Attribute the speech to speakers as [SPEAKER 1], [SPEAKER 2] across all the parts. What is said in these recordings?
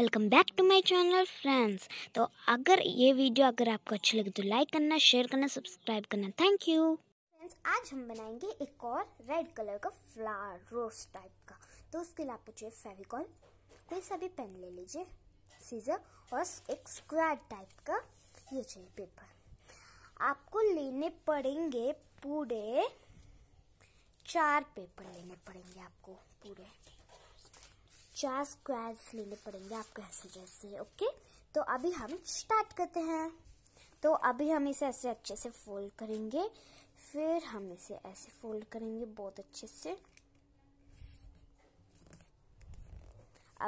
[SPEAKER 1] welcome back to my channel friends तो अगर ये वीडियो अगर आपको अच्छी लगे तो लाइक करना शेयर करना सब्सक्राइब करना थैंक यू फ्रेंड्स आज हम बनाएंगे एक और रेड कलर का फ्लावर रोज टाइप का तो उसके लिए आपको चाहिए फेविकॉल कोई सा भी पेन ले लीजिए सीजर और एक स्क्वायर टाइप का ये चाहिए पेपर आपको लेने पड़ेंगे पूरे चार पेपर लेने पड़ेंगे आपको पूरे चार स्क्वायर्स लेने पड़ेंगे आपको ऐसे जैसे ओके तो अभी हम स्टार्ट करते हैं तो अभी हम इसे ऐसे अच्छे से फोल्ड करेंगे फिर हम इसे ऐसे फोल्ड करेंगे बहुत अच्छे से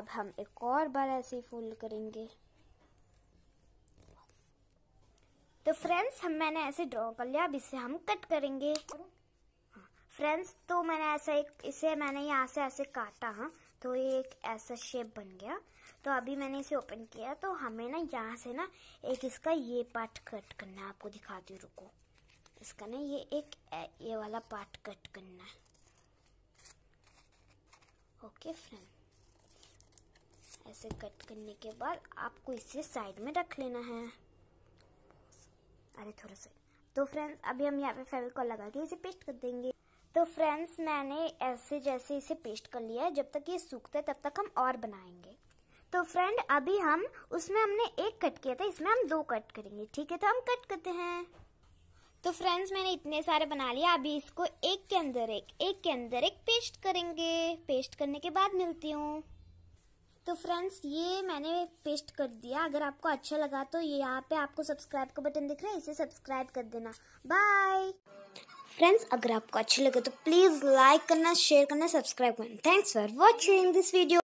[SPEAKER 1] अब हम एक और बार ऐसे ही फोल्ड करेंगे तो फ्रेंड्स हम मैंने ऐसे ड्रॉ कर लिया अब इसे हम कट करेंगे फ्रेंड्स हाँ, तो मैंने ऐसा एक इसे मैंने यहाँ से ऐसे काटा हाँ तो ये एक ऐसा शेप बन गया तो अभी मैंने इसे ओपन किया तो हमें ना यहाँ से ना एक इसका ये पार्ट कट करना है आपको दिखाती हूँ रुको इसका ना ये एक ये वाला पार्ट कट करना है ओके फ्रेंड ऐसे कट करने के बाद आपको इसे साइड में रख लेना है अरे थोड़ा सा तो फ्रेंड्स अभी हम यहाँ पे फेविकॉल लगा के इसे पेस्ट कर देंगे तो फ्रेंड्स मैंने ऐसे जैसे इसे पेस्ट कर लिया है जब तक ये सूखता है तब तक हम और बनाएंगे तो फ्रेंड अभी हम उसमें हमने एक कट किया था इसमें हम दो कट करेंगे ठीक है तो हम कट करते हैं तो फ्रेंड्स मैंने इतने सारे बना लिया अभी इसको एक के अंदर एक एक के अंदर एक पेस्ट करेंगे पेस्ट करने के बाद मिलती हूँ तो फ्रेंड्स ये मैंने पेस्ट कर दिया अगर आपको अच्छा लगा तो यहाँ पे आपको सब्सक्राइब का बटन दिख रहा है इसे सब्सक्राइब कर देना बाय फ्रेंड्स अगर आपको अच्छे लगे तो प्लीज़ लाइक करना शेयर करना सब्सक्राइब करना thanks for watching this video